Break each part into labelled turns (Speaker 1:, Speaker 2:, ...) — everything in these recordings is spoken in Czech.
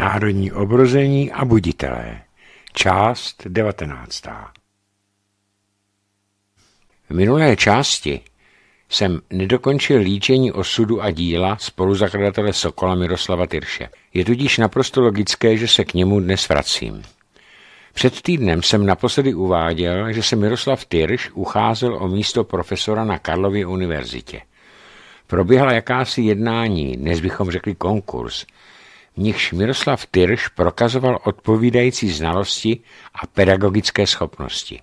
Speaker 1: Národní obrození a buditelé. Část 19. V minulé části jsem nedokončil líčení osudu a díla spoluzakladatele Sokola Miroslava Tyrše. Je tudíž naprosto logické, že se k němu dnes vracím. Před týdnem jsem naposledy uváděl, že se Miroslav Tyrš ucházel o místo profesora na Karlově univerzitě. Proběhla jakási jednání, dnes bychom řekli konkurs, v nichž Miroslav Tyrš prokazoval odpovídající znalosti a pedagogické schopnosti.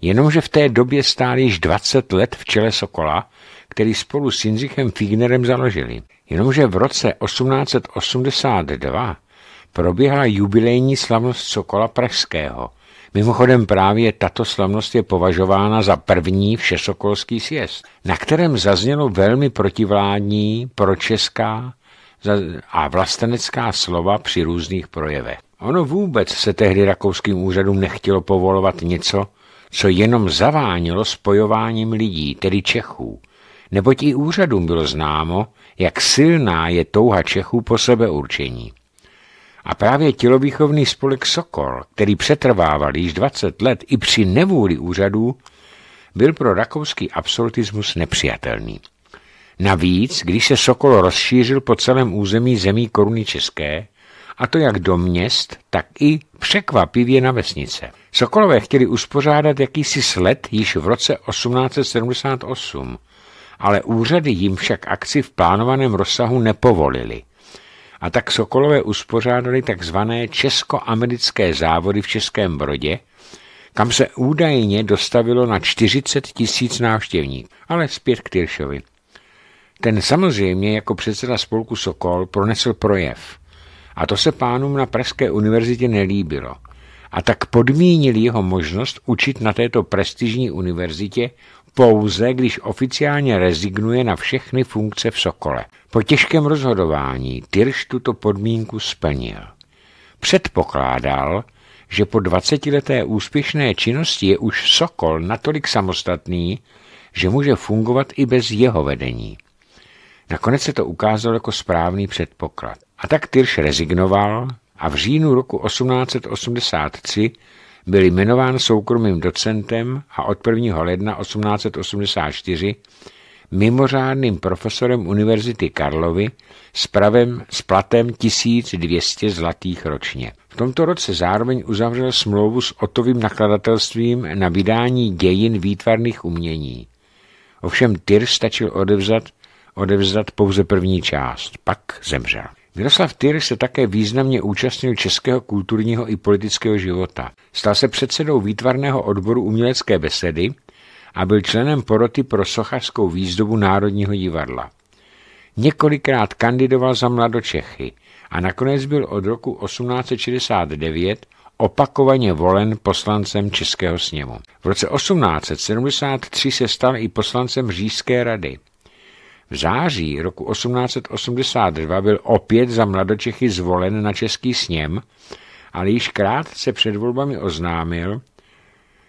Speaker 1: Jenomže v té době stál již 20 let v čele Sokola, který spolu s Jindřichem Fignerem založili. Jenomže v roce 1882 proběhla jubilejní slavnost Sokola Pražského. Mimochodem právě tato slavnost je považována za první všesokolský sjezd, na kterém zaznělo velmi protivládní, pročeská a vlastenecká slova při různých projevech. Ono vůbec se tehdy rakouským úřadům nechtělo povolovat něco, co jenom zavánilo spojováním lidí, tedy Čechů, neboť i úřadům bylo známo, jak silná je touha Čechů po sebeurčení. A právě tělovýchovný spolek Sokol, který přetrvával již 20 let i při nevůli úřadů, byl pro rakouský absolutismus nepřijatelný. Navíc, když se Sokol rozšířil po celém území zemí koruny české, a to jak do měst, tak i překvapivě na vesnice. Sokolové chtěli uspořádat jakýsi sled již v roce 1878, ale úřady jim však akci v plánovaném rozsahu nepovolili. A tak Sokolové uspořádali takzvané česko-americké závody v Českém Brodě, kam se údajně dostavilo na 40 tisíc návštěvníků. Ale zpět k Tyršovi. Ten samozřejmě jako předseda spolku Sokol pronesl projev. A to se pánům na Pražské univerzitě nelíbilo. A tak podmínil jeho možnost učit na této prestižní univerzitě pouze, když oficiálně rezignuje na všechny funkce v Sokole. Po těžkém rozhodování Tyrš tuto podmínku splnil. Předpokládal, že po 20-leté úspěšné činnosti je už Sokol natolik samostatný, že může fungovat i bez jeho vedení. Nakonec se to ukázalo jako správný předpoklad. A tak Tyrš rezignoval a v říjnu roku 1883 byl jmenován soukromým docentem a od 1. ledna 1884 mimořádným profesorem Univerzity Karlovy s, pravem, s platem 1200 zlatých ročně. V tomto roce zároveň uzavřel smlouvu s Otovým nakladatelstvím na vydání dějin výtvarných umění. Ovšem Tyr stačil odevzat odevzdat pouze první část, pak zemřel. Miroslav Tyr se také významně účastnil českého kulturního i politického života. Stal se předsedou výtvarného odboru umělecké besedy a byl členem poroty pro sochařskou výzdobu Národního divadla. Několikrát kandidoval za mladočechy a nakonec byl od roku 1869 opakovaně volen poslancem Českého sněmu. V roce 1873 se stal i poslancem Říšské rady. V září roku 1882 byl opět za mladočechy zvolen na Český sněm, ale již krátce před volbami oznámil,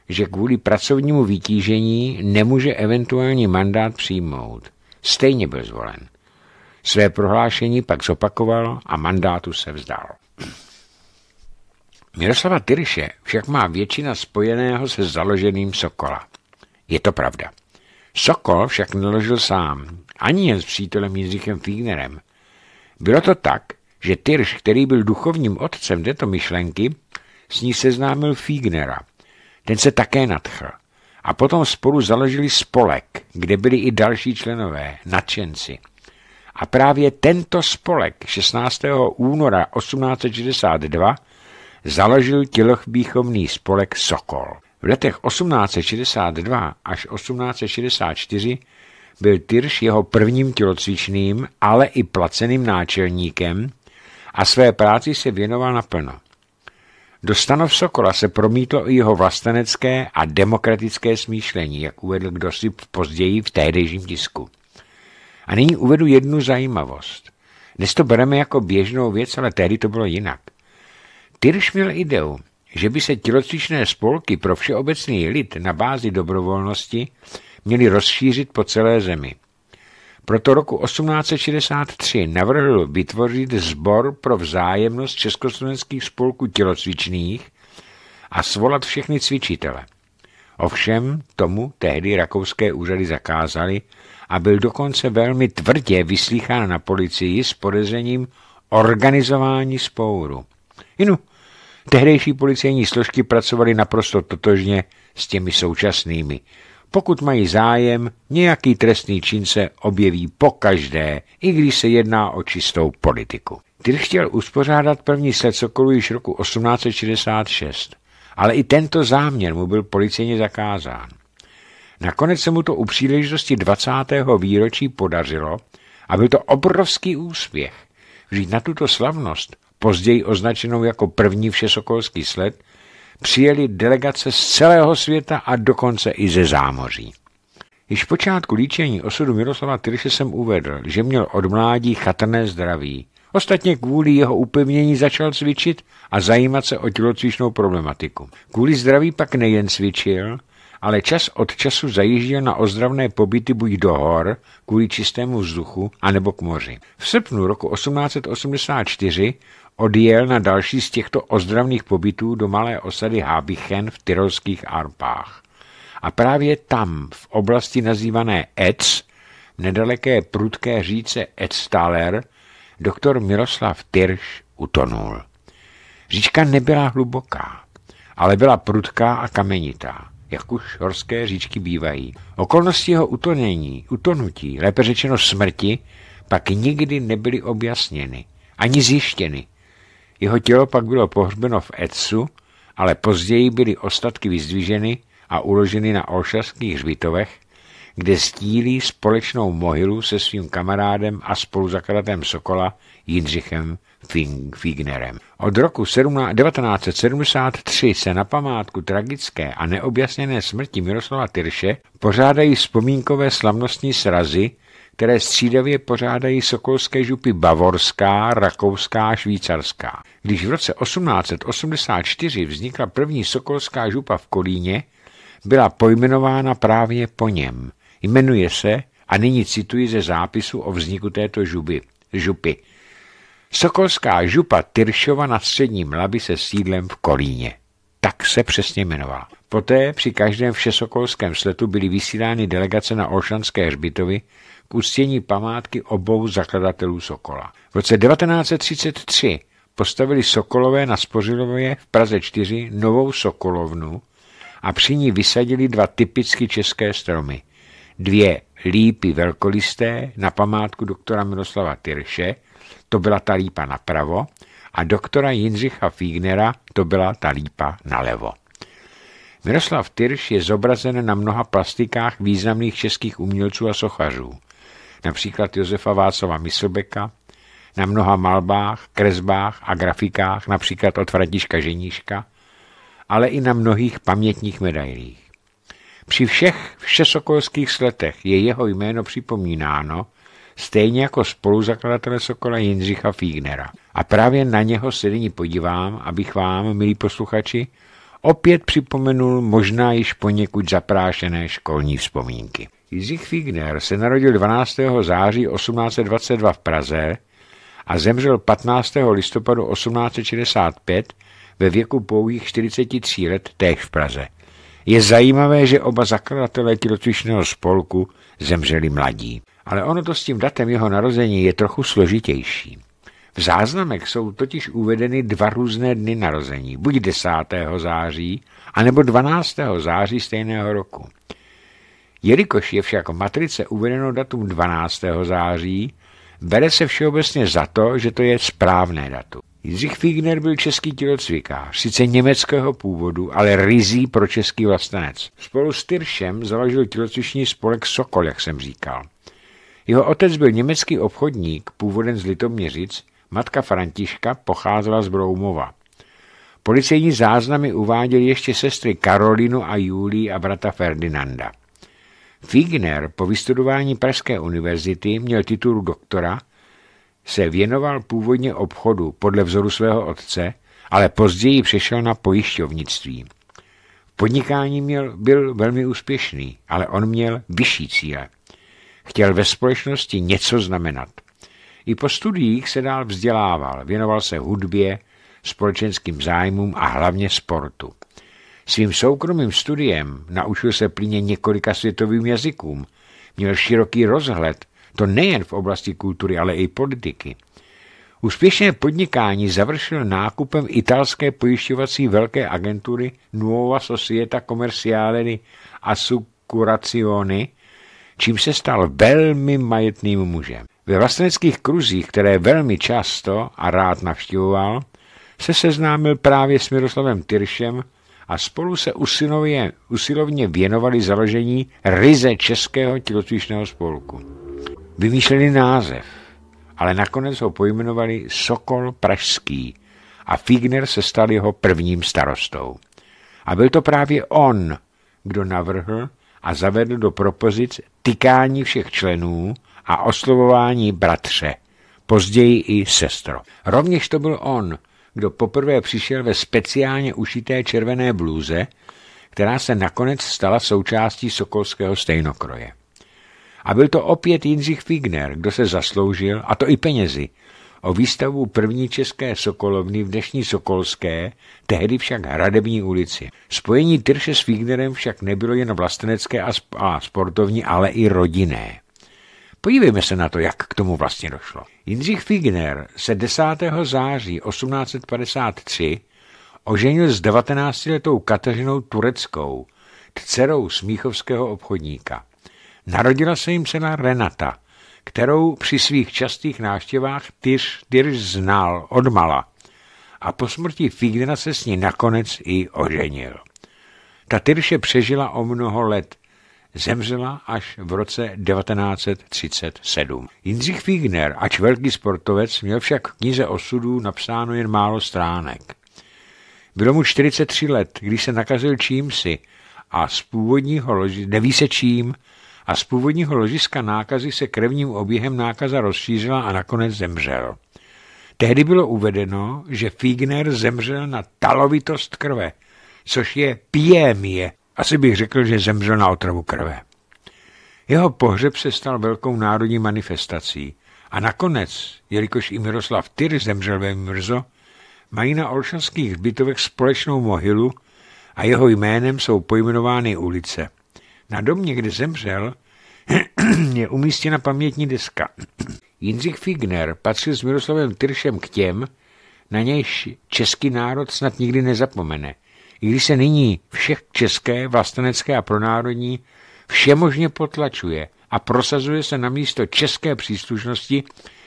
Speaker 1: že kvůli pracovnímu vytížení nemůže eventuální mandát přijmout. Stejně byl zvolen. Své prohlášení pak zopakoval a mandátu se vzdal. Miroslava Tyriše však má většina spojeného se založeným Sokola. Je to pravda. Sokol však naložil sám, ani jen s přítelem Jindřichem Fignerem. Bylo to tak, že Tyrš, který byl duchovním otcem této myšlenky, s ní seznámil Fignera. Ten se také nadchl. A potom spolu založili spolek, kde byli i další členové, nadšenci. A právě tento spolek 16. února 1862 založil tělovýchovný spolek Sokol. V letech 1862 až 1864 byl Tyrš jeho prvním tělocvičným, ale i placeným náčelníkem a své práci se věnoval naplno. Do stanov Sokola se promítlo i jeho vlastenecké a demokratické smýšlení, jak uvedl kdosi později v tehdejším tisku. A nyní uvedu jednu zajímavost. Dnes to bereme jako běžnou věc, ale tehdy to bylo jinak. Tyrš měl ideu, že by se tělocvičné spolky pro všeobecný lid na bázi dobrovolnosti měli rozšířit po celé zemi. Proto roku 1863 navrhl vytvořit zbor pro vzájemnost československých spolků tělocvičných a svolat všechny cvičitele. Ovšem tomu tehdy rakouské úřady zakázali a byl dokonce velmi tvrdě vyslýchán na policii s podezřením organizování spouru. Inu, tehdejší policejní složky pracovaly naprosto totožně s těmi současnými – pokud mají zájem, nějaký trestný čin se objeví po každé, i když se jedná o čistou politiku. Tyr chtěl uspořádat první sled Sokolu již roku 1866, ale i tento záměr mu byl policejně zakázán. Nakonec se mu to u příležitosti 20. výročí podařilo a byl to obrovský úspěch. že na tuto slavnost, později označenou jako první všesokolský sled, přijeli delegace z celého světa a dokonce i ze zámoří. Již v počátku líčení osudu Miroslava Tyrše jsem uvedl, že měl od mládí chatrné zdraví. Ostatně kvůli jeho upevnění začal cvičit a zajímat se o tělocvičnou problematiku. Kvůli zdraví pak nejen cvičil, ale čas od času zajížděl na ozdravné pobyty buď do hor, kvůli čistému vzduchu, anebo k moři. V srpnu roku 1884 odjel na další z těchto ozdravných pobytů do malé osady Hábichen v tyrolských Arpách. A právě tam, v oblasti nazývané v nedaleké prudké říce Etztaler, doktor Miroslav Tyrš utonul. Říčka nebyla hluboká, ale byla prudká a kamenitá, jak už horské říčky bývají. Okolnosti jeho utonění, utonutí, lépe řečeno smrti, pak nikdy nebyly objasněny, ani zjištěny, jeho tělo pak bylo pohřbeno v Etsu, ale později byly ostatky vyzdviženy a uloženy na olšavských hřbitovech, kde stílí společnou mohylu se svým kamarádem a spoluzakladatem Sokola Jindřichem Wignerem. Od roku 1973 se na památku tragické a neobjasněné smrti Miroslava Tyrše pořádají vzpomínkové slavnostní srazy, které střídavě pořádají sokolské župy bavorská, rakouská a švýcarská. Když v roce 1884 vznikla první sokolská župa v Kolíně, byla pojmenována právě po něm. Jmenuje se, a nyní cituji ze zápisu o vzniku této župy – Sokolská župa Tyršova na středním Labi se sídlem v Kolíně. Tak se přesně jmenovala. Poté při každém všesokolském sletu byly vysílány delegace na Olšanské hřbitovy k uctění památky obou zakladatelů Sokola. V roce 1933 postavili Sokolové na Spořilově v Praze 4 novou Sokolovnu a při ní vysadili dva typicky české stromy. Dvě lípy velkolisté na památku doktora Miroslava Tyrše to byla ta lípa napravo a doktora Jindřicha Fígnera to byla ta lípa nalevo. Miroslav Tyrš je zobrazen na mnoha plastikách významných českých umělců a sochařů, například Josefa Václava Myslbeka, na mnoha malbách, kresbách a grafikách, například od Františka Ženíška, ale i na mnohých pamětních medailích. Při všech všesokolských sletech je jeho jméno připomínáno stejně jako spoluzakladatele Sokola Jindřicha Fígnera. A právě na něho se nyní podívám, abych vám, milí posluchači, opět připomenul možná již poněkud zaprášené školní vzpomínky. Jindřich Fígner se narodil 12. září 1822 v Praze a zemřel 15. listopadu 1865 ve věku pouhých 43 let též v Praze. Je zajímavé, že oba zakladatelé tělocvičného spolku zemřeli mladí. Ale ono to s tím datem jeho narození je trochu složitější. V záznamech jsou totiž uvedeny dva různé dny narození, buď 10. září, anebo 12. září stejného roku. Jelikož je však v matrice uvedeno datum 12. září, bere se všeobecně za to, že to je správné datum. Jindřich Figner byl český tělocvikář, sice německého původu, ale rizí pro český vlastenec. Spolu s Tyršem založil tělocvičný spolek Sokol, jak jsem říkal. Jeho otec byl německý obchodník, původem z Litoměřic, matka Františka pocházela z Broumova. Policejní záznamy uváděly ještě sestry Karolinu a Julii a brata Ferdinanda. Figner po vystudování Pražské univerzity měl titul doktora – se věnoval původně obchodu podle vzoru svého otce, ale později přešel na pojišťovnictví. V podnikání měl, byl velmi úspěšný, ale on měl vyšší cíle. Chtěl ve společnosti něco znamenat. I po studiích se dál vzdělával, věnoval se hudbě, společenským zájmům a hlavně sportu. Svým soukromým studiem naučil se plně několika světovým jazykům, měl široký rozhled to nejen v oblasti kultury, ale i politiky. Úspěšné podnikání završil nákupem italské pojišťovací velké agentury Nuova Societa Commerciale Assicurazione, čím se stal velmi majetným mužem. Ve vlasteneckých kruzích, které velmi často a rád navštěvoval, se seznámil právě s Miroslavem Tyršem a spolu se usilovně, usilovně věnovali založení ryze Českého tělocvičného spolku. Vymýšleli název, ale nakonec ho pojmenovali Sokol Pražský a Figner se stal jeho prvním starostou. A byl to právě on, kdo navrhl a zavedl do propozic tykání všech členů a oslovování bratře, později i sestro. Rovněž to byl on, kdo poprvé přišel ve speciálně ušité červené blůze, která se nakonec stala součástí sokolského stejnokroje. A byl to opět Jindřich Figner, kdo se zasloužil, a to i penězi, o výstavu první české sokolovny v dnešní Sokolské, tehdy však Hradební ulici. Spojení Tyrše s Fignerem však nebylo jen vlastenecké a sportovní, ale i rodinné. Podívejme se na to, jak k tomu vlastně došlo. Jindřich Figner se 10. září 1853 oženil s 19-letou Kateřinou Tureckou, dcerou smíchovského obchodníka. Narodila se jim cena Renata, kterou při svých častých návštěvách Tyř, Tyř znal odmala a po smrti Fígdra se s ní nakonec i oženil. Ta Tyrše přežila o mnoho let, zemřela až v roce 1937. Jindřich Fígner, ač velký sportovec, měl však v knize osudů napsáno jen málo stránek. Bylo mu 43 let, když se nakazil čímsi a z původního loži, neví se čím, a z původního ložiska nákazy se krevním oběhem nákaza rozšířila a nakonec zemřel. Tehdy bylo uvedeno, že Figner zemřel na talovitost krve, což je piémie. Asi bych řekl, že zemřel na otravu krve. Jeho pohřeb se stal velkou národní manifestací. A nakonec, jelikož i Miroslav Tyr zemřel ve Mrzo, mají na olšanských bytovech společnou mohylu a jeho jménem jsou pojmenovány ulice – na domě, kde zemřel, je umístěna pamětní deska. Jindřich Figner patřil s Miroslavem Tyršem k těm, na nějž český národ snad nikdy nezapomene. I když se nyní všech české, vlastenecké a pronárodní všemožně potlačuje a prosazuje se na místo české příslušnosti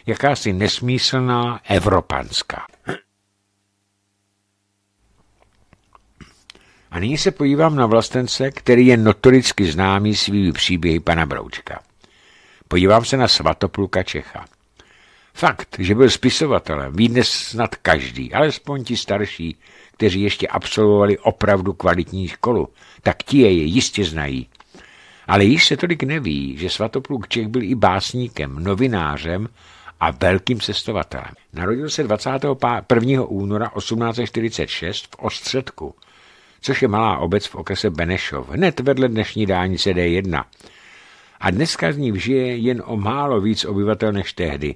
Speaker 1: jakási nesmyslná evropanská. A nyní se podívám na vlastence, který je notoricky známý svými příběhy pana Broučka. Podívám se na svatopluka Čecha. Fakt, že byl spisovatelem, ví dnes snad každý, alespoň ti starší, kteří ještě absolvovali opravdu kvalitní školu, tak ti je jistě znají. Ale již se tolik neví, že svatopluk Čech byl i básníkem, novinářem a velkým cestovatelem. Narodil se 21. února 1846 v Ostředku což je malá obec v okrese Benešov, hned vedle dnešní dálnice D1. A dneska z ní žije jen o málo víc obyvatel než tehdy.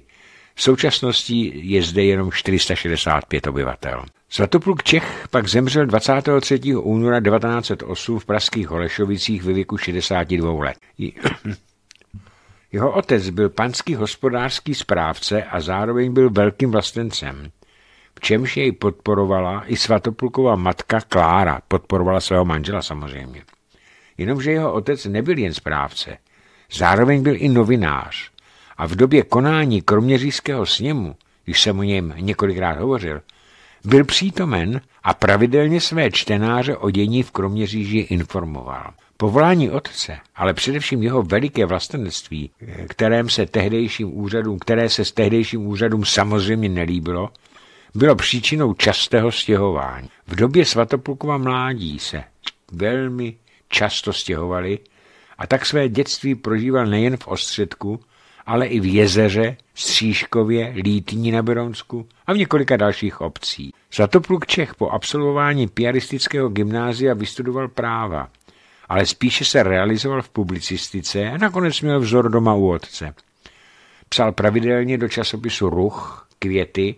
Speaker 1: V současnosti je zde jenom 465 obyvatel. Svatopluk Čech pak zemřel 23. února 1908 v pražských Holešovicích ve věku 62 let. Jeho otec byl panský hospodářský správce a zároveň byl velkým vlastencem čemž jej podporovala i svatopulková matka Klára, podporovala svého manžela samozřejmě. Jenomže jeho otec nebyl jen správce, zároveň byl i novinář a v době konání kroměřížského sněmu, když jsem o něm několikrát hovořil, byl přítomen a pravidelně své čtenáře o dění v Kroměříži informoval. Povolání otce, ale především jeho veliké vlastenectví, kterém se tehdejším úřadům, které se s tehdejším úřadům samozřejmě nelíbilo, bylo příčinou častého stěhování. V době Svatopluková mládí se velmi často stěhovali a tak své dětství prožíval nejen v Ostředku, ale i v Jezeře, Střížkově, Lítní na Beronsku a v několika dalších obcí. Svatopluk Čech po absolvování piaristického gymnázia vystudoval práva, ale spíše se realizoval v publicistice a nakonec měl vzor doma u otce. Psal pravidelně do časopisu Ruch, Květy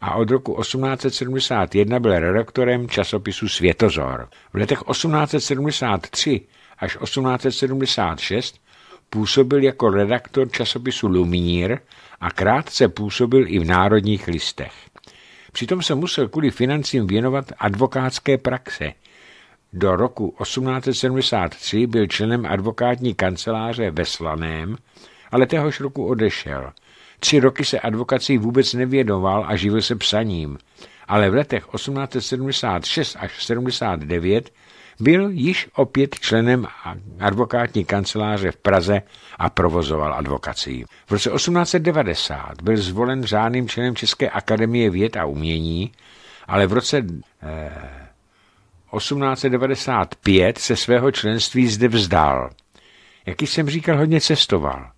Speaker 1: a od roku 1871 byl redaktorem časopisu Světozor. V letech 1873 až 1876 působil jako redaktor časopisu Lumír a krátce působil i v národních listech. Přitom se musel kvůli financím věnovat advokátské praxe. Do roku 1873 byl členem advokátní kanceláře ve Slaném, ale téhož roku odešel – Tři roky se advokací vůbec nevědoval a živil se psaním, ale v letech 1876 až 79 byl již opět členem advokátní kanceláře v Praze a provozoval advokací. V roce 1890 byl zvolen řádným členem České akademie věd a umění, ale v roce eh, 1895 se svého členství zde vzdal. Jak jsem říkal, hodně cestoval.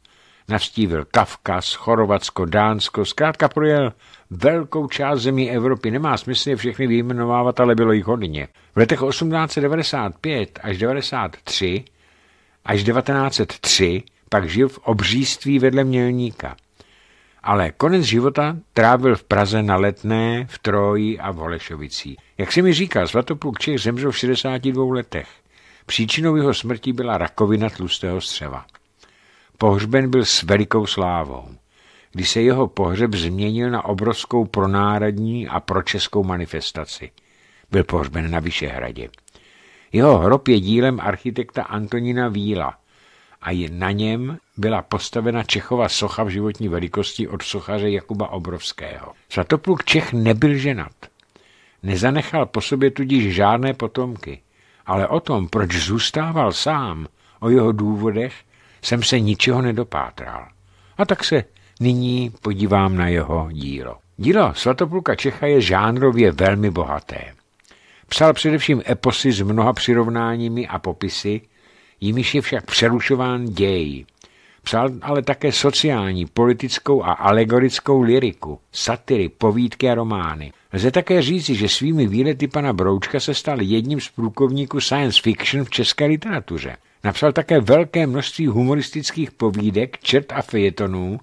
Speaker 1: Navštívil Kavkaz, Chorvatsko, Dánsko, zkrátka projel velkou část zemí Evropy. Nemá smysl je všechny vyjmenovávat, ale bylo jich hodně. V letech 1895 až 93 až 1903 pak žil v obříství vedle Mělníka. Ale konec života trávil v Praze na Letné, v Troji a v Holešovicí. Jak se mi říká, Svatopluk Čech zemřel v 62 letech. Příčinou jeho smrti byla rakovina tlustého střeva. Pohřben byl s velikou slávou, kdy se jeho pohřeb změnil na obrovskou pronárodní a pročeskou manifestaci. Byl pohřben na Vyšehradě. Jeho hrob je dílem architekta Antonína Víla a je na něm byla postavena Čechova socha v životní velikosti od sochaře Jakuba Obrovského. Svatopluk Čech nebyl ženat. Nezanechal po sobě tudíž žádné potomky, ale o tom, proč zůstával sám, o jeho důvodech jsem se ničeho nedopátral. A tak se nyní podívám na jeho dílo. Dílo Svatopulka Čecha je žánrově velmi bohaté. Psal především eposy s mnoha přirovnáními a popisy, jimiž je však přerušován děj. Psal ale také sociální, politickou a alegorickou liriku, satiry, povídky a romány. Lze také říci, že svými výlety pana Broučka se stal jedním z průkovníků science fiction v české literatuře. Napsal také velké množství humoristických povídek, čert a fejetonů,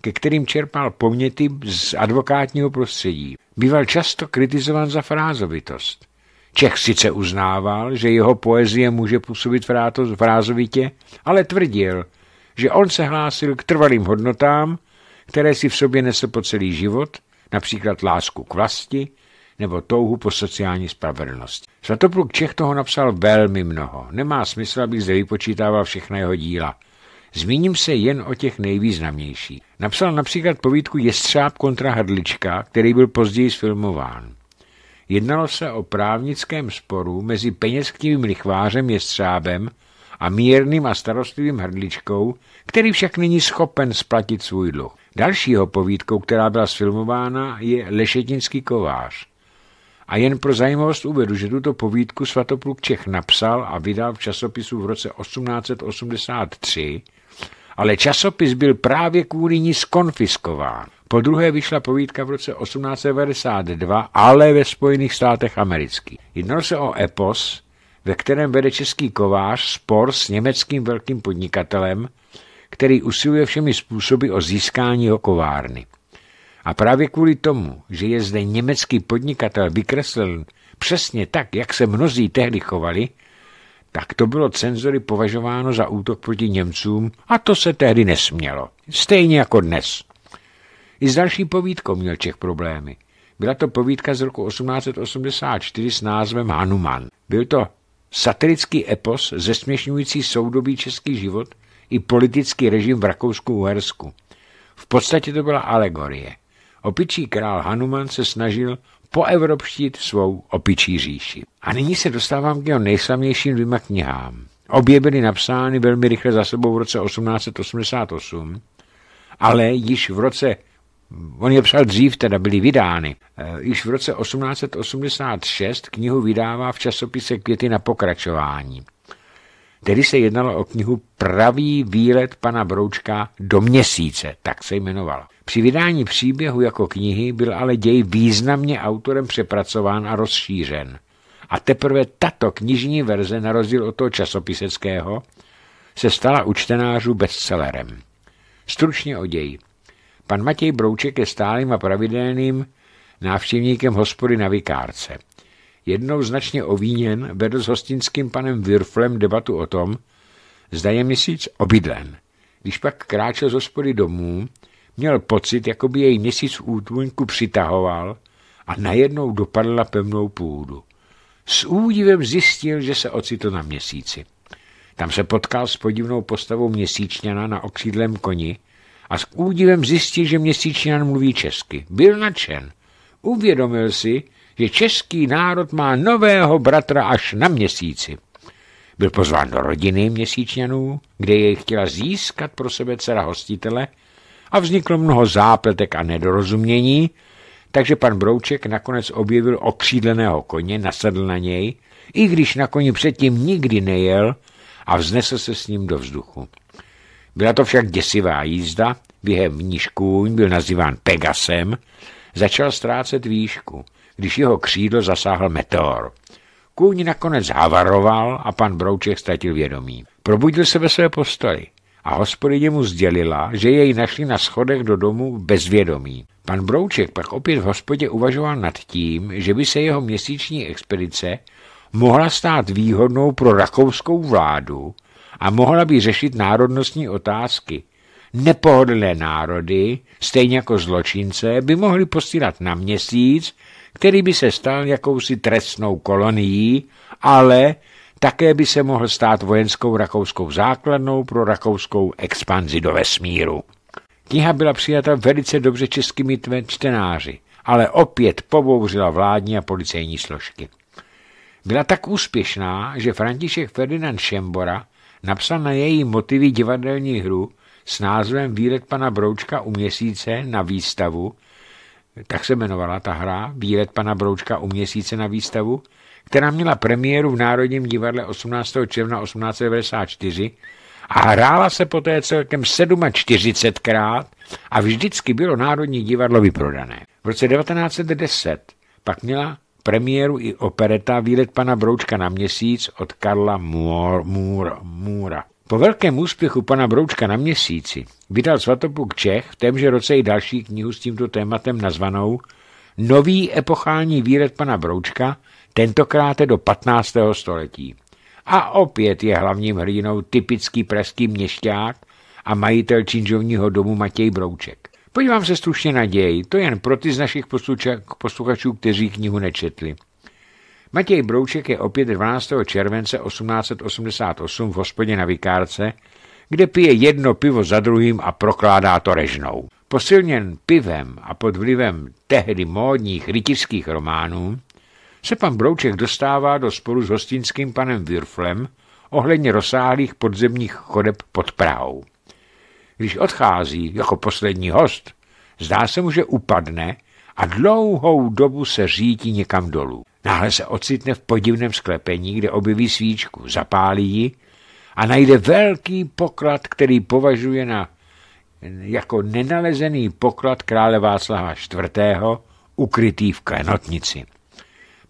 Speaker 1: ke kterým čerpal poměty z advokátního prostředí. Býval často kritizován za frázovitost. Čech sice uznával, že jeho poezie může působit frázovitě, ale tvrdil, že on se hlásil k trvalým hodnotám, které si v sobě nese po celý život, například lásku k vlasti, nebo touhu po sociální spravedlnosti. Svatopluk Čech toho napsal velmi mnoho. Nemá smysl, abych zde vypočítával všechna jeho díla. Zmíním se jen o těch nejvýznamnějších. Napsal například povídku Jestřáb kontra Hrdlička, který byl později sfilmován. Jednalo se o právnickém sporu mezi penězkým lichvářem Jestřábem a mírným a starostlivým hrdličkou, který však není schopen splatit svůj dluh. Dalšího povídkou, která byla sfilmována, je Lešetinský kovář. A jen pro zajímavost uvedu, že tuto povídku Svatopluk Čech napsal a vydal v časopisu v roce 1883, ale časopis byl právě kvůli ní skonfiskován. Po druhé vyšla povídka v roce 1892, ale ve Spojených státech amerických. Jednalo se o epos, ve kterém vede český kovář spor s německým velkým podnikatelem, který usiluje všemi způsoby o získání jeho kovárny. A právě kvůli tomu, že je zde německý podnikatel vykreslen přesně tak, jak se mnozí tehdy chovali, tak to bylo cenzory považováno za útok proti Němcům a to se tehdy nesmělo. Stejně jako dnes. I s další povídkou měl Čech problémy. Byla to povídka z roku 1884 s názvem Hanuman. Byl to satirický epos zesměšňující soudobý český život i politický režim v Rakousku-Uhersku. V podstatě to byla alegorie opičí král Hanuman se snažil poevropštit svou opičí říši. A nyní se dostávám k jeho nejslavnějším dvěma knihám. Obě byly napsány velmi rychle za sebou v roce 1888, ale již v roce, on je psal dřív, teda byly vydány, eh, již v roce 1886 knihu vydává v časopise Květy na pokračování. Tedy se jednalo o knihu Pravý výlet pana Broučka do měsíce, tak se jmenovala. Při vydání příběhu jako knihy byl ale děj významně autorem přepracován a rozšířen. A teprve tato knižní verze, na rozdíl od toho časopiseckého, se stala u čtenářů bestsellerem. Stručně o ději. Pan Matěj Brouček je stálým a pravidelným návštěvníkem hospody na Vikárce. Jednou značně ovíněn vedl s hostinským panem Wirflem debatu o tom, zda je měsíc obydlen. Když pak kráčel z hospody domů, Měl pocit, jako by jej měsíc v přitahoval a najednou dopadl na pevnou půdu. S údivem zjistil, že se ocitl na měsíci. Tam se potkal s podivnou postavou měsíčňana na okřídlém koni a s údivem zjistil, že měsíčňan mluví česky. Byl nadšen. Uvědomil si, že český národ má nového bratra až na měsíci. Byl pozván do rodiny měsíčňanů, kde jej chtěla získat pro sebe dcera hostitele – a vzniklo mnoho zápletek a nedorozumění, takže pan Brouček nakonec objevil okřídleného koně, nasedl na něj, i když na koni předtím nikdy nejel a vznesl se s ním do vzduchu. Byla to však děsivá jízda, během níž kůň byl nazýván Pegasem, začal ztrácet výšku, když jeho křídlo zasáhl meteor. Kůň nakonec havaroval a pan Brouček ztratil vědomí. Probudil se ve své posteli a hospodyně mu sdělila, že jej našli na schodech do domu bezvědomí. Pan Brouček pak opět v hospodě uvažoval nad tím, že by se jeho měsíční expedice mohla stát výhodnou pro rakouskou vládu a mohla by řešit národnostní otázky. Nepohodlné národy, stejně jako zločince, by mohli posílat na měsíc, který by se stal jakousi trestnou kolonií, ale také by se mohl stát vojenskou rakouskou základnou pro rakouskou expanzi do vesmíru. Kniha byla přijata velice dobře českými čtenáři, ale opět pobouřila vládní a policejní složky. Byla tak úspěšná, že František Ferdinand Šembora napsal na její motivy divadelní hru s názvem Výlet pana Broučka u měsíce na výstavu, tak se jmenovala ta hra, Výlet pana Broučka u měsíce na výstavu, která měla premiéru v Národním divadle 18. června 1894 a hrála se poté celkem 47krát a vždycky bylo Národní divadlo vyprodané. V roce 1910 pak měla premiéru i opereta Výlet pana Broučka na měsíc od Karla Můra. Po velkém úspěchu pana Broučka na měsíci vydal Svatopluk Čech v témže roce i další knihu s tímto tématem nazvanou Nový epochální výlet pana Broučka – tentokrát do 15. století. A opět je hlavním hrdinou typický pražský měšťák a majitel činžovního domu Matěj Brouček. Podívám se stručně na děj, to jen pro ty z našich posluchačů, kteří knihu nečetli. Matěj Brouček je opět 12. července 1888 v hospodě na Vikárce, kde pije jedno pivo za druhým a prokládá to režnou. Posilněn pivem a pod vlivem tehdy módních rytířských románů se pan Brouček dostává do sporu s hostinským panem Wirflem ohledně rozsáhlých podzemních chodeb pod Prahou. Když odchází jako poslední host, zdá se mu, že upadne a dlouhou dobu se řítí někam dolů. Náhle se ocitne v podivném sklepení, kde objeví svíčku, zapálí ji a najde velký poklad, který považuje na jako nenalezený poklad krále Václava IV. ukrytý v klenotnici.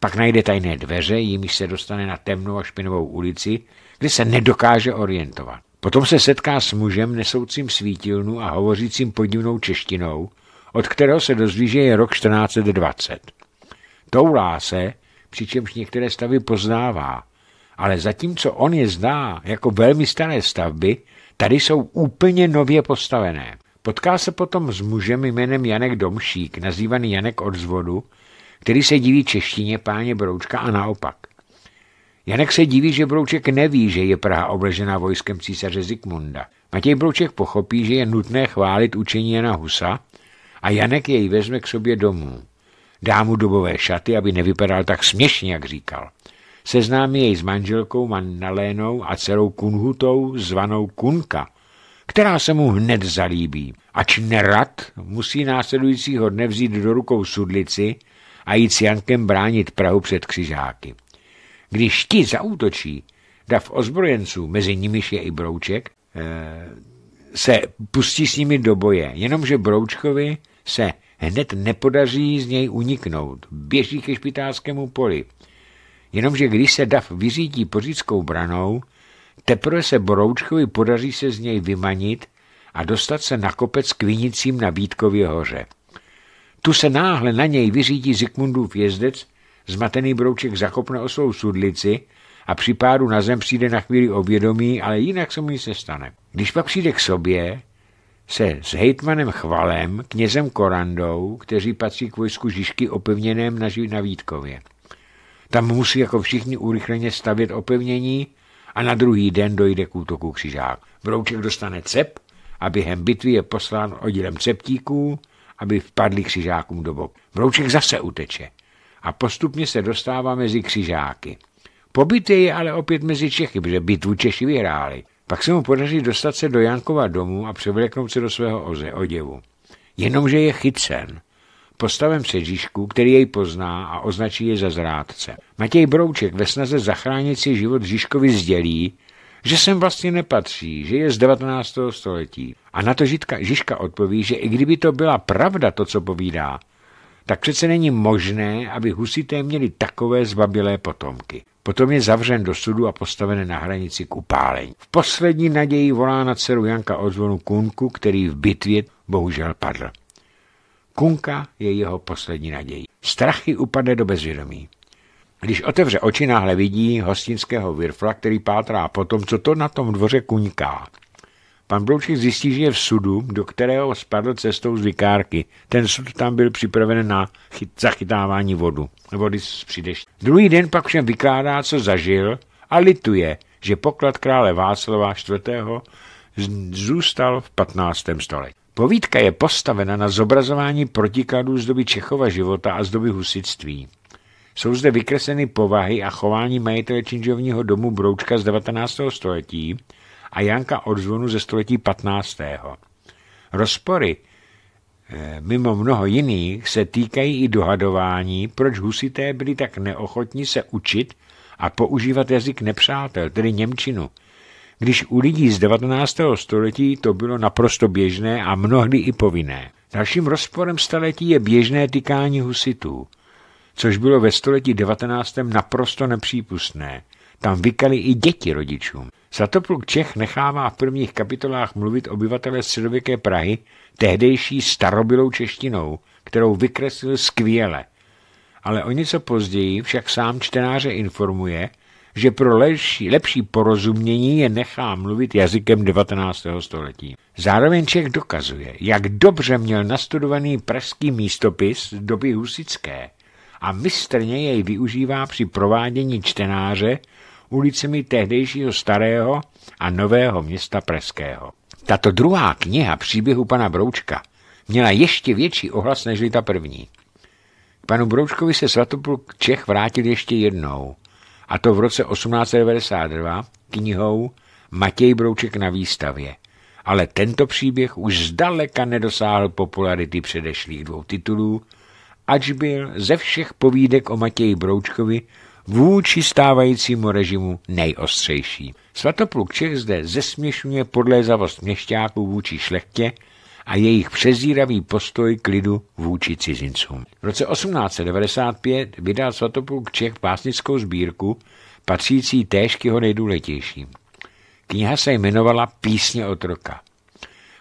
Speaker 1: Pak najde tajné dveře, jimiž se dostane na temnou a špinovou ulici, kde se nedokáže orientovat. Potom se setká s mužem nesoucím svítilnu a hovořícím podivnou češtinou, od kterého se dozví, že je rok 1420. Toulá se, přičemž některé stavy poznává, ale zatímco on je zná jako velmi staré stavby, tady jsou úplně nově postavené. Potká se potom s mužem jménem Janek Domšík, nazývaný Janek od zvodu, který se diví češtině páně Broučka a naopak. Janek se diví, že Brouček neví, že je Praha obležena vojskem císaře Zikmunda. Matěj Brouček pochopí, že je nutné chválit učení Jana Husa a Janek jej vezme k sobě domů. Dá mu dobové šaty, aby nevypadal tak směšně, jak říkal. Seznámí jej s manželkou Manalénou a celou Kunhutou, zvanou Kunka, která se mu hned zalíbí. Ač nerad, musí následujícího dne vzít do rukou sudlici, a jít s Jankem bránit Prahu před křižáky. Když ti zautočí, dav ozbrojenců, mezi nimiž je i Brouček, eh, se pustí s nimi do boje, jenomže Broučkovi se hned nepodaří z něj uniknout, běží ke špitálskému poli. Jenomže když se Dav vyřídí poříckou branou, teprve se Broučkovi podaří se z něj vymanit a dostat se na kopec k vinicím na Vítkově hoře. Tu se náhle na něj vyřídí Zikmundův jezdec, zmatený brouček zakopne o svou sudlici a při pádu na zem přijde na chvíli o vědomí, ale jinak se mu nic nestane. Když pak přijde k sobě, se s hejtmanem Chvalem, knězem Korandou, kteří patří k vojsku Žižky opevněném na, na Vítkově. Tam musí jako všichni urychleně stavět opevnění a na druhý den dojde k útoku křižák. Brouček dostane cep a během bitvy je poslán oddělem ceptíků, aby vpadli křižákům do bok. Brouček zase uteče a postupně se dostává mezi křižáky. Pobyte je ale opět mezi Čechy, protože bitvu Češi vyhráli. Pak se mu podaří dostat se do Jankova domu a převleknout se do svého oze, oděvu. Jenomže je chycen se předříšku, který jej pozná a označí je za zrádce. Matěj Brouček ve snaze zachránit si život Žižkovi sdělí, že sem vlastně nepatří, že je z 19. století. A na to Žitka, Žižka odpoví, že i kdyby to byla pravda, to, co povídá, tak přece není možné, aby husité měli takové zbabilé potomky. Potom je zavřen do sudu a postaven na hranici k upálení. V poslední naději volá na dceru Janka odzvonu Kunku, který v bitvě bohužel padl. Kunka je jeho poslední naději. Strachy upadne do bezvědomí. Když otevře oči, náhle vidí hostinského Virfla, který pátrá po tom, co to na tom dvoře kuňká. Pan Blouček zjistí, že je v sudu, do kterého spadl cestou z vikárky. Ten sud tam byl připraven na chyt, zachytávání vodu, vody z přídeš. Druhý den pak všem vykládá, co zažil a lituje, že poklad krále Václava IV. zůstal v 15. století. Povídka je postavena na zobrazování protikladů z doby Čechova života a z doby husitství. Jsou zde vykresleny povahy a chování majitele činžovního domu Broučka z 19. století a Janka Odzvonu ze století 15. Rozpory eh, mimo mnoho jiných se týkají i dohadování, proč husité byli tak neochotní se učit a používat jazyk nepřátel, tedy Němčinu. Když u lidí z 19. století to bylo naprosto běžné a mnohdy i povinné. Dalším rozporem staletí je běžné tykání husitů což bylo ve století 19. naprosto nepřípustné. Tam vykali i děti rodičům. Svatopluk Čech nechává v prvních kapitolách mluvit obyvatele středověké Prahy tehdejší starobilou češtinou, kterou vykreslil skvěle. Ale o něco později však sám čtenáře informuje, že pro lepší, lepší porozumění je nechá mluvit jazykem 19. století. Zároveň Čech dokazuje, jak dobře měl nastudovaný pražský místopis doby husické – a mistrně jej využívá při provádění čtenáře ulicemi tehdejšího starého a nového města Preského. Tato druhá kniha příběhu pana Broučka měla ještě větší ohlas než ta první. K panu Broučkovi se Svatopluk Čech vrátil ještě jednou, a to v roce 1892 knihou Matěj Brouček na výstavě. Ale tento příběh už zdaleka nedosáhl popularity předešlých dvou titulů, ač byl ze všech povídek o Matěji Broučkovi vůči stávajícímu režimu nejostřejší. Svatopluk Čech zde zesměšňuje podlézavost měšťáků vůči šlechtě a jejich přezíravý postoj k lidu vůči cizincům. V roce 1895 vydal Svatopluk Čech pásnickou sbírku, patřící též k jeho nejdůležitějším. Kniha se jmenovala Písně otroka.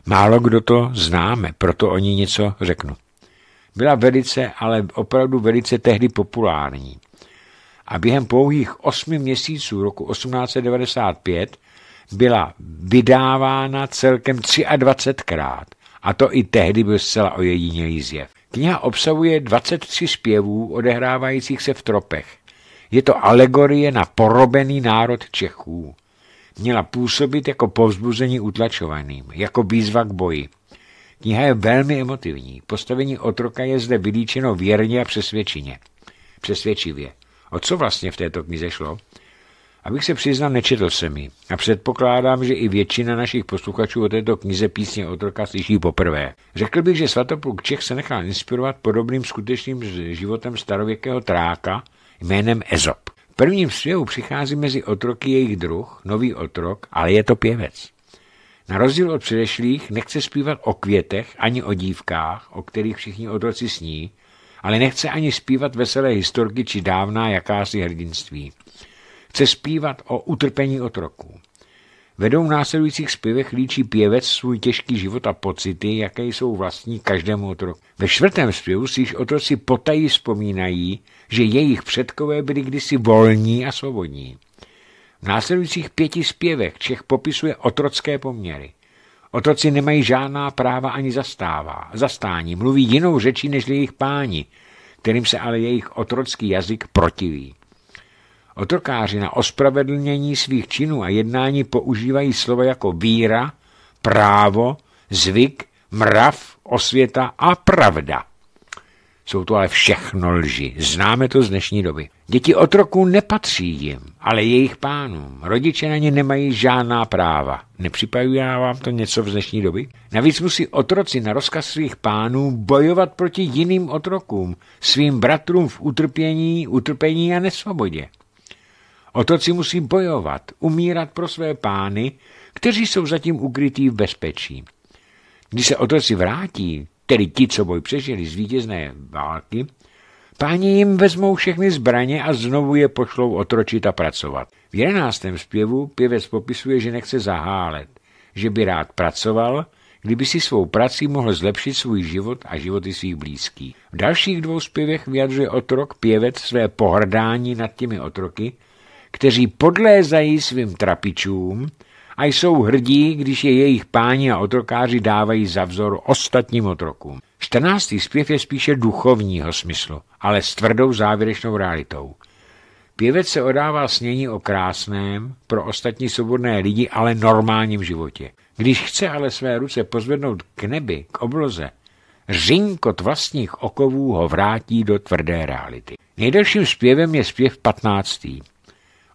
Speaker 1: Málo kdo to známe, proto o ní něco řeknu byla velice, ale opravdu velice tehdy populární. A během pouhých osmi měsíců roku 1895 byla vydávána celkem 23krát. A to i tehdy byl zcela ojedinělý zjev. Kniha obsahuje 23 zpěvů odehrávajících se v tropech. Je to alegorie na porobený národ Čechů. Měla působit jako povzbuzení utlačovaným, jako výzva k boji. Kniha je velmi emotivní. Postavení otroka je zde vylíčeno věrně a přesvědčeně. Přesvědčivě. O co vlastně v této knize šlo? Abych se přiznal, nečetl jsem ji a předpokládám, že i většina našich posluchačů o této knize písně otroka slyší poprvé. Řekl bych, že Svatopluk Čech se nechal inspirovat podobným skutečným životem starověkého tráka jménem Ezop. V prvním svěhu přichází mezi otroky jejich druh, nový otrok, ale je to pěvec. Na rozdíl od předešlých nechce zpívat o květech ani o dívkách, o kterých všichni otroci sní, ale nechce ani zpívat veselé historky či dávná jakási hrdinství. Chce zpívat o utrpení otroků. Vedou v následujících zpěvech líčí pěvec svůj těžký život a pocity, jaké jsou vlastní každému otroku. Ve čtvrtém zpěvu si již otroci potají vzpomínají, že jejich předkové byli kdysi volní a svobodní. V následujících pěti zpěvech Čech popisuje otrocké poměry. Otroci nemají žádná práva ani zastává, zastání, mluví jinou řečí než jejich páni, kterým se ale jejich otrocký jazyk protiví. Otrokáři na ospravedlnění svých činů a jednání používají slova jako víra, právo, zvyk, mrav, osvěta a pravda. Jsou to ale všechno lži. Známe to z dnešní doby. Děti otroků nepatří jim, ale jejich pánům. Rodiče na ně nemají žádná práva. Nepřipajuje vám to něco v dnešní doby? Navíc musí otroci na rozkaz svých pánů bojovat proti jiným otrokům, svým bratrům v utrpění, utrpení a nesvobodě. Otroci musí bojovat, umírat pro své pány, kteří jsou zatím ukrytí v bezpečí. Když se otroci vrátí, tedy ti, co boj přežili z vítězné války, páni jim vezmou všechny zbraně a znovu je pošlou otročit a pracovat. V jedenáctém zpěvu pěvec popisuje, že nechce zahálet, že by rád pracoval, kdyby si svou prací mohl zlepšit svůj život a životy svých blízkých. V dalších dvou zpěvech vyjadřuje otrok pěvec své pohrdání nad těmi otroky, kteří podlézají svým trapičům a jsou hrdí, když je jejich páni a otrokáři dávají za vzor ostatním otrokům. 14. zpěv je spíše duchovního smyslu, ale s tvrdou závěrečnou realitou. Pěvec se odává snění o krásném, pro ostatní svobodné lidi, ale normálním životě. Když chce ale své ruce pozvednout k nebi, k obloze, Řinkot vlastních okovů ho vrátí do tvrdé reality. Nejdelším zpěvem je zpěv 15.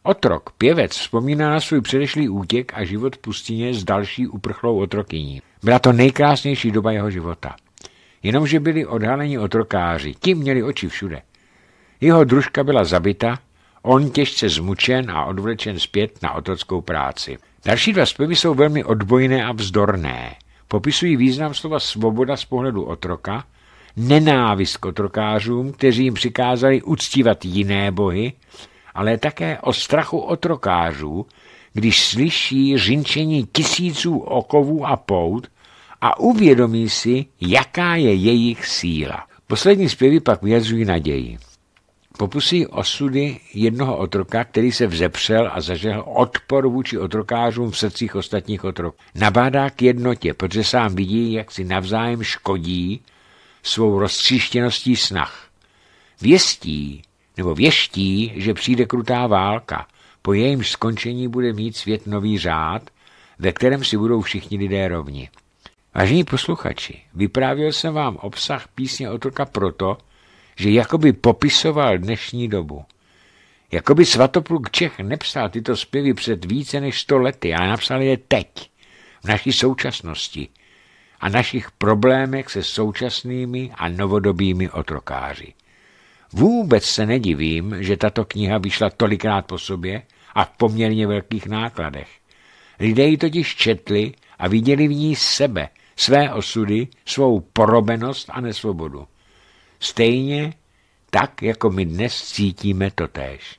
Speaker 1: Otrok, pěvec, vzpomíná na svůj předešlý útěk a život v pustině s další uprchlou otrokyní. Byla to nejkrásnější doba jeho života. Jenomže byli odhaleni otrokáři, ti měli oči všude. Jeho družka byla zabita, on těžce zmučen a odvlečen zpět na otrockou práci. Další dva zpěvy jsou velmi odbojné a vzdorné. Popisují význam slova svoboda z pohledu otroka, nenávist k otrokářům, kteří jim přikázali uctívat jiné bohy, ale také o strachu otrokářů, když slyší řinčení tisíců okovů a pout a uvědomí si, jaká je jejich síla. Poslední zpěvy pak vyjadřují naději. Popusí osudy jednoho otroka, který se vzepřel a zažehl odpor vůči otrokářům v srdcích ostatních otroků. Nabádá k jednotě, protože sám vidí, jak si navzájem škodí svou roztříštěností snah. Věstí, nebo věští, že přijde krutá válka, po jejímž skončení bude mít svět nový řád, ve kterém si budou všichni lidé rovni. Vážení posluchači, vyprávěl jsem vám obsah písně Otoka proto, že jakoby popisoval dnešní dobu. Jakoby svatopluk Čech nepsal tyto zpěvy před více než sto lety, ale napsal je teď, v naší současnosti a našich problémech se současnými a novodobými otrokáři. Vůbec se nedivím, že tato kniha vyšla tolikrát po sobě a v poměrně velkých nákladech. Lidé ji totiž četli a viděli v ní sebe, své osudy, svou porobenost a nesvobodu. Stejně tak, jako my dnes cítíme totéž.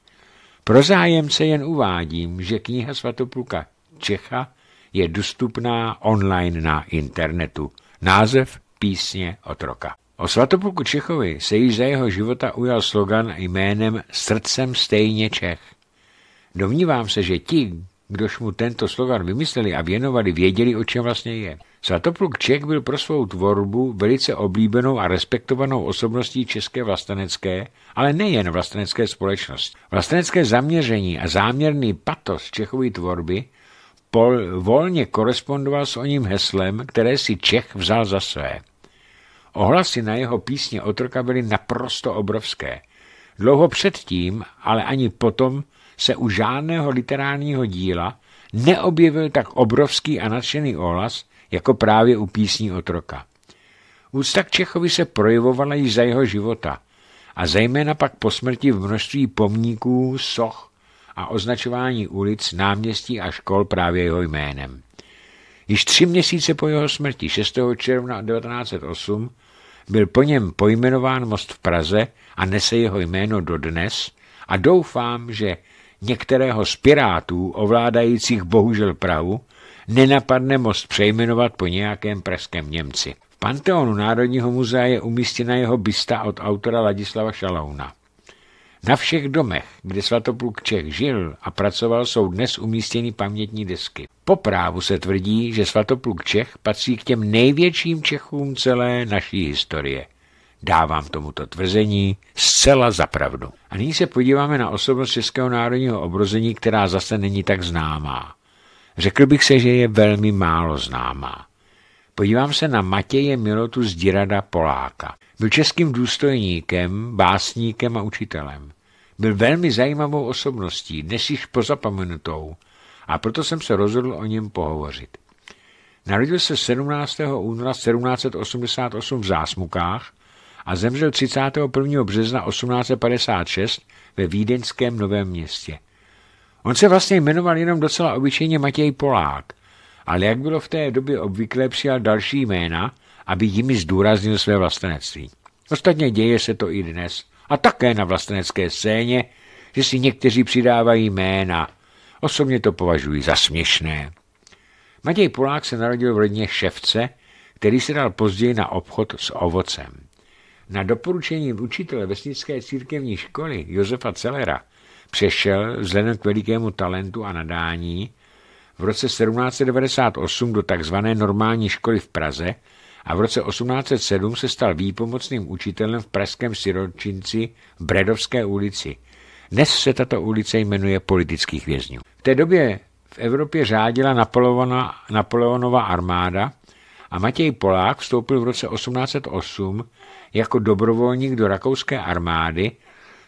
Speaker 1: Pro zájemce jen uvádím, že kniha Svatopluka Čecha je dostupná online na internetu. Název písně otroka. O Svatopluku Čechovi se již za jeho života ujal slogan jménem Srdcem stejně Čech. Domnívám se, že ti, kdož mu tento slogan vymysleli a věnovali, věděli, o čem vlastně je. Svatopluk Čech byl pro svou tvorbu velice oblíbenou a respektovanou osobností české vlastenecké, ale nejen vlastenecké společnosti. Vlastenecké zaměření a záměrný patos Čechovy tvorby pol, volně korespondoval s oním heslem, které si Čech vzal za své. Ohlasy na jeho písně otroka byly naprosto obrovské. Dlouho předtím, ale ani potom, se u žádného literárního díla neobjevil tak obrovský a nadšený ohlas, jako právě u písní otroka. Úcta k Čechovi se projevovala již za jeho života a zejména pak po smrti v množství pomníků, soch a označování ulic, náměstí a škol právě jeho jménem. Již tři měsíce po jeho smrti 6. června 1908 byl po něm pojmenován most v Praze a nese jeho jméno dodnes a doufám, že některého z pirátů ovládajících bohužel Prahu nenapadne most přejmenovat po nějakém pražském Němci. V Panteonu Národního muzea je umístěna jeho bysta od autora Ladislava Šalouna. Na všech domech, kde svatopluk Čech žil a pracoval, jsou dnes umístěny pamětní desky. Po právu se tvrdí, že svatopluk Čech patří k těm největším Čechům celé naší historie. Dávám tomuto tvrzení zcela za pravdu. A nyní se podíváme na osobnost Českého národního obrození, která zase není tak známá. Řekl bych se, že je velmi málo známá. Podívám se na Matěje Milotu z Dirada Poláka. Byl českým důstojníkem, básníkem a učitelem. Byl velmi zajímavou osobností, dnes již pozapomenutou, a proto jsem se rozhodl o něm pohovořit. Narodil se 17. února 1788 v Zásmukách a zemřel 31. března 1856 ve vídeňském Novém městě. On se vlastně jmenoval jenom docela obyčejně Matěj Polák, ale jak bylo v té době obvyklé, přijal další jména, aby jimi zdůraznil své vlastenectví. Ostatně děje se to i dnes – a také na vlastenecké scéně, že si někteří přidávají jména. Osobně to považuji za směšné. Matěj Polák se narodil v rodině ševce, který se dal později na obchod s ovocem. Na doporučení učitele vesnické církevní školy Josefa Celera přešel vzhledem k velikému talentu a nadání v roce 1798 do takzvané normální školy v Praze, a v roce 1807 se stal výpomocným učitelem v pražském Siročinci v Bredovské ulici. Dnes se tato ulice jmenuje politických vězňů. V té době v Evropě řádila napoleonová Napoleonova armáda a Matěj Polák vstoupil v roce 1808 jako dobrovolník do rakouské armády,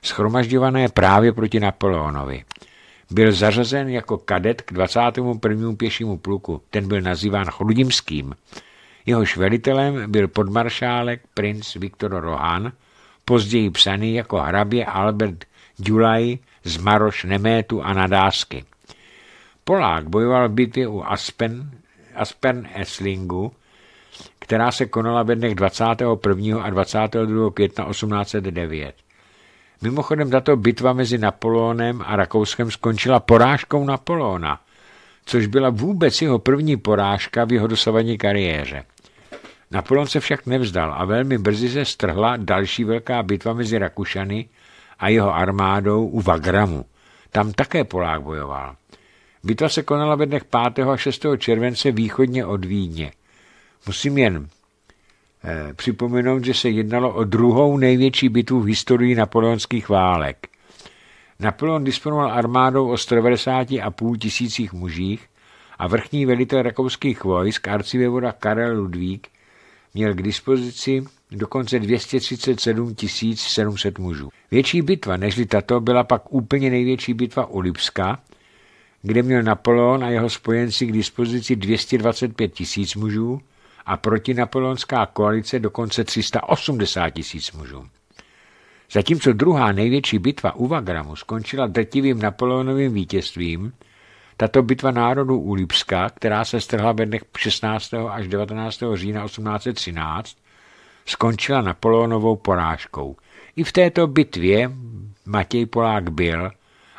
Speaker 1: schromažďované právě proti Napoleonovi. Byl zařazen jako kadet k 21. pěšímu pluku, ten byl nazýván Chrudimským Jehož velitelem byl podmaršálek princ Viktor Rohan, později psaný jako hrabě Albert Dulaj z Maroš Nemétu a Nadásky. Polák bojoval v bitvě u Aspen, Aspen Eslingu, která se konala ve dnech 21. a 22. května 1809. Mimochodem tato bitva mezi Napoleonem a Rakouskem skončila porážkou Napoleona, což byla vůbec jeho první porážka v jeho dosavadní kariéře. Napoleon se však nevzdal a velmi brzy se strhla další velká bitva mezi Rakušany a jeho armádou u Vagramu. Tam také Polák bojoval. Bitva se konala ve dnech 5. a 6. července východně od Vídně. Musím jen eh, připomenout, že se jednalo o druhou největší bitvu v historii napoleonských válek. Napoleon disponoval armádou o a půl tisících mužích a vrchní velitel rakouských vojsk arcivévoda Karel Ludvík měl k dispozici dokonce 237 700 mužů. Větší bitva než tato byla pak úplně největší bitva u Lipska, kde měl Napoleon a jeho spojenci k dispozici 225 tisíc mužů a protinapoleonská koalice dokonce 380 tisíc mužů. Zatímco druhá největší bitva u Vagramu skončila drtivým Napoleonovým vítězstvím – tato bitva národů u Lipska, která se strhla ve dnech 16. až 19. října 1813, skončila Napoleonovou porážkou. I v této bitvě Matěj Polák byl,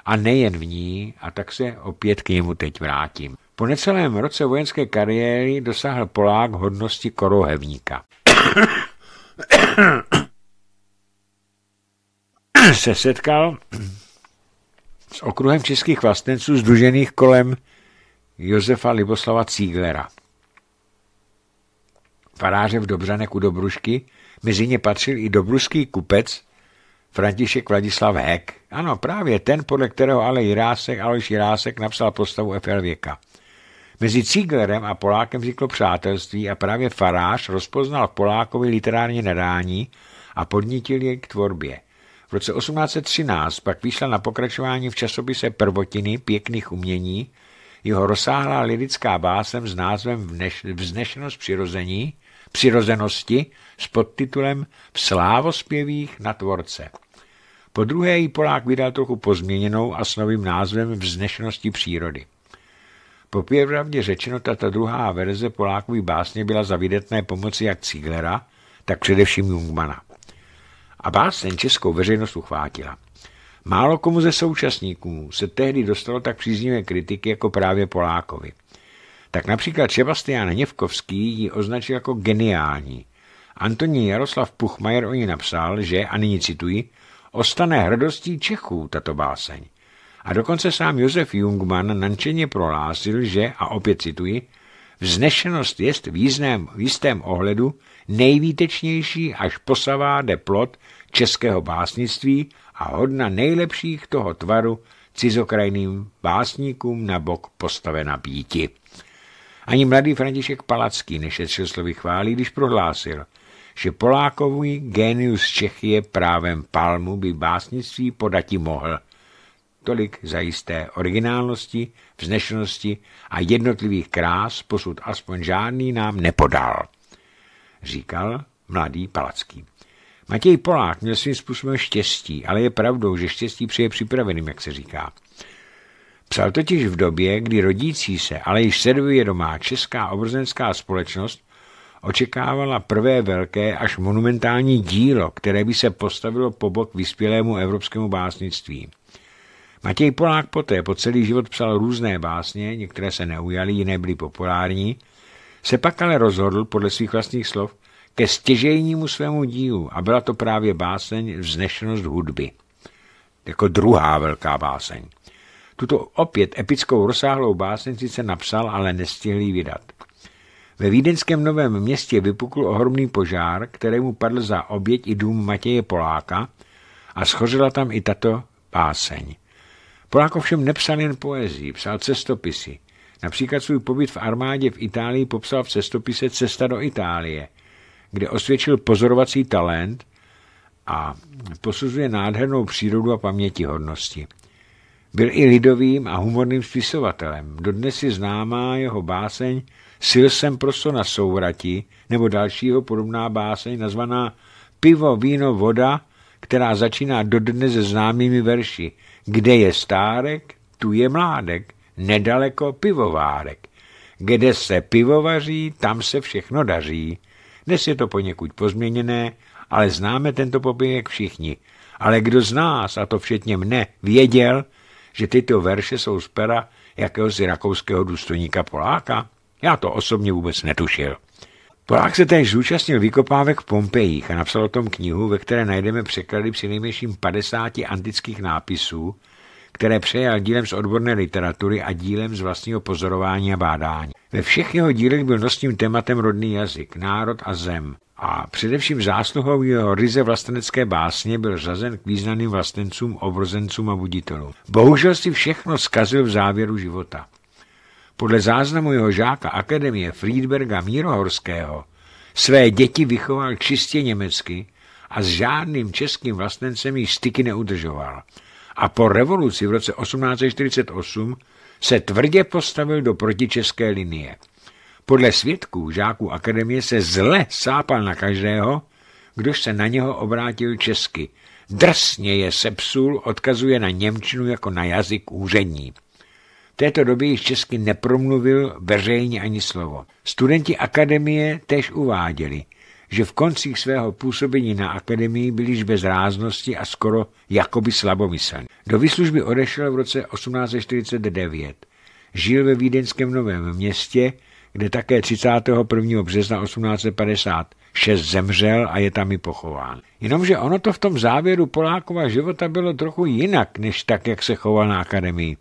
Speaker 1: a nejen v ní, a tak se opět k němu teď vrátím. Po necelém roce vojenské kariéry dosáhl Polák hodnosti korohevníka. se setkal s okruhem českých vlastenců združených kolem Josefa Liboslava Cíglera. Faráře v Dobřanek u Dobrušky, mezi ně patřil i dobruský kupec František Vladislav Hek. Ano, právě ten, podle kterého ale Jirásek, Aleš Jirásek napsal postavu FL věka. Mezi Cíglerem a Polákem vzniklo přátelství a právě farář rozpoznal v Polákovi literární nadání a podnítil jej k tvorbě. V roce 1813 pak vyšla na pokračování v časopise Prvotiny pěkných umění jeho rozsáhlá lirická básem s názvem Vznešenost přirození, přirozenosti s podtitulem V slávospěvích na tvorce. Po druhé ji Polák vydal trochu pozměněnou a s novým názvem Vznešenosti přírody. Po Popravdě řečeno, tato druhá verze Polákový básně byla za vydetné pomoci jak Cíglera, tak především Jungmana a báseň českou veřejnost uchvátila. Málo komu ze současníků se tehdy dostalo tak příznivé kritiky jako právě Polákovi. Tak například Sebastian Hněvkovský ji označil jako geniální. Antonín Jaroslav Puchmajer o ní napsal, že, a nyní cituji, ostane hrdostí Čechů tato báseň. A dokonce sám Josef Jungmann nančeně prolásil, že, a opět cituji, Vznešenost je v, v jistém ohledu nejvýtečnější až posavá plot českého básnictví a hodna nejlepších toho tvaru cizokrajným básníkům na bok postavena píti. Ani mladý František Palacký nešetřil slovy chválí, když prohlásil, že Polákový genius Čechy je právem palmu by básnictví podati mohl – tolik zajisté originálnosti, vznešenosti a jednotlivých krás posud aspoň žádný nám nepodal, říkal mladý Palacký. Matěj Polák měl svým způsobem štěstí, ale je pravdou, že štěstí přijde připraveným, jak se říká. Psal totiž v době, kdy rodící se, ale již sedovědomá česká obrozenská společnost očekávala prvé velké až monumentální dílo, které by se postavilo po bok vyspělému evropskému básnictví. Matěj Polák poté po celý život psal různé básně, některé se neujaly, jiné byly populární, se pak ale rozhodl, podle svých vlastních slov, ke stěžejnímu svému dílu a byla to právě báseň Vznešenost hudby. Jako druhá velká báseň. Tuto opět epickou rozsáhlou báseň sice napsal, ale nestihl ji vydat. Ve vídeňském Novém městě vypukl ohromný požár, kterému padl za oběť i dům Matěje Poláka a schořila tam i tato báseň. Polák ovšem nepsal jen poezii, psal cestopisy. Například svůj pobyt v armádě v Itálii popsal v cestopise Cesta do Itálie, kde osvědčil pozorovací talent a posuzuje nádhernou přírodu a paměti hodnosti. Byl i lidovým a humorným spisovatelem. Dodnes je známá jeho báseň Sil jsem prosto na souvrati, nebo dalšího podobná báseň nazvaná Pivo, víno, voda, která začíná dodnes se známými verši. Kde je stárek, tu je mládek, nedaleko pivovárek. Kde se pivovaří, tam se všechno daří. Dnes je to poněkud pozměněné, ale známe tento poběhek všichni. Ale kdo z nás, a to všetně mne, věděl, že tyto verše jsou z pera jakéhosi rakouského důstojníka Poláka? Já to osobně vůbec netušil. Polák se též zúčastnil vykopávek v Pompejích a napsal o tom knihu, ve které najdeme překlady při nejmenším 50 antických nápisů, které přejal dílem z odborné literatury a dílem z vlastního pozorování a bádání. Ve všech jeho dílech byl nosním tématem rodný jazyk, národ a zem. A především zásluhou jeho ryze vlastenecké básně byl řazen k významným vlastencům, obrozencům a buditelům. Bohužel si všechno zkazil v závěru života. Podle záznamu jeho žáka Akademie Friedberga Mírohorského své děti vychoval čistě německy a s žádným českým vlastencem již styky neudržoval. A po revoluci v roce 1848 se tvrdě postavil do protičeské linie. Podle svědků žáků akademie se zle sápal na každého, kdož se na něho obrátil česky. Drsně je sepsul, odkazuje na Němčinu jako na jazyk úřední této době již česky nepromluvil veřejně ani slovo. Studenti akademie též uváděli, že v koncích svého působení na akademii byl již bez ráznosti a skoro jakoby slabomyslný. Do výslužby odešel v roce 1849. Žil ve vídeňském Novém městě, kde také 31. března 1856 zemřel a je tam i pochován. Jenomže ono to v tom závěru Polákova života bylo trochu jinak, než tak, jak se choval na akademii.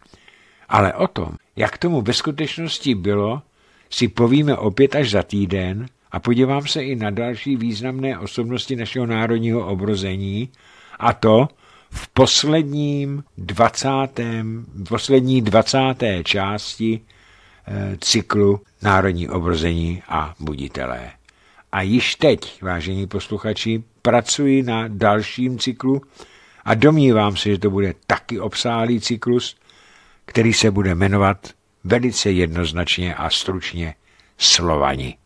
Speaker 1: Ale o tom, jak tomu ve skutečnosti bylo, si povíme opět až za týden a podívám se i na další významné osobnosti našeho národního obrození, a to v posledním 20. poslední 20. části eh, cyklu Národní obrození a buditelé. A již teď, vážení posluchači, pracuji na dalším cyklu a domnívám se, že to bude taky obsáhlý cyklus – který se bude jmenovat velice jednoznačně a stručně Slovani.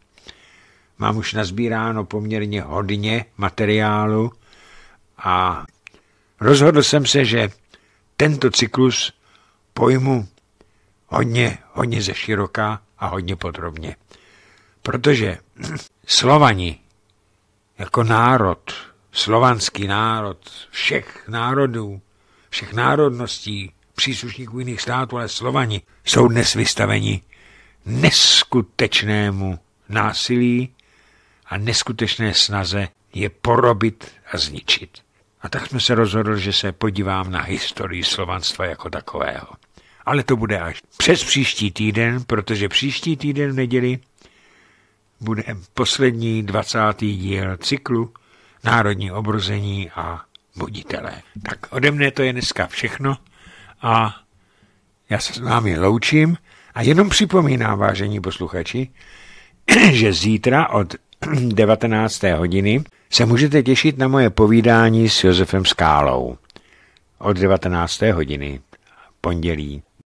Speaker 1: Mám už nazbíráno poměrně hodně materiálu a rozhodl jsem se, že tento cyklus pojmu hodně, hodně ze široka a hodně podrobně. Protože Slovani jako národ, slovanský národ všech národů, všech národností, příslušníků jiných států, ale Slovani jsou dnes vystaveni neskutečnému násilí a neskutečné snaze je porobit a zničit. A tak jsme se rozhodli, že se podívám na historii slovanstva jako takového. Ale to bude až přes příští týden, protože příští týden v neděli bude poslední 20. díl cyklu Národní obrození a buditelé. Tak ode mne to je dneska všechno a já se s vámi loučím a jenom připomínám, vážení posluchači, že zítra od 19. hodiny se můžete těšit na moje povídání s Josefem Skálou od 19. hodiny pondělí.